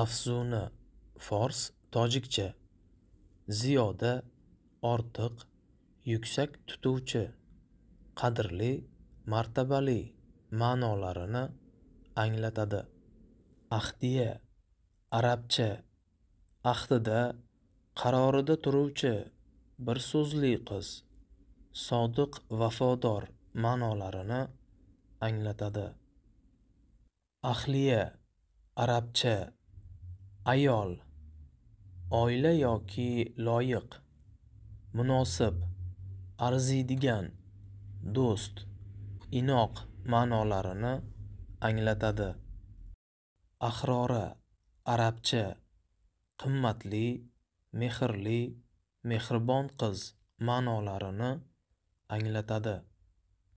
afsuna fors tojikcha ziyoda ortiq yuksak tutuvchi qadrli martabali ma'nolarini anglatadi ahdiya arabcha ahdida qarorida turuvchi bir so'zli qiz sodiq vafodor ma'nolarini anglatadi ahliya arabcha ayol oila yoki loyiq munosib arziydigan do'st inoq ma'nolarini anglatadi ahrori arabcha qimmatli mehrli mehribon qiz ma'nolarini anglatadi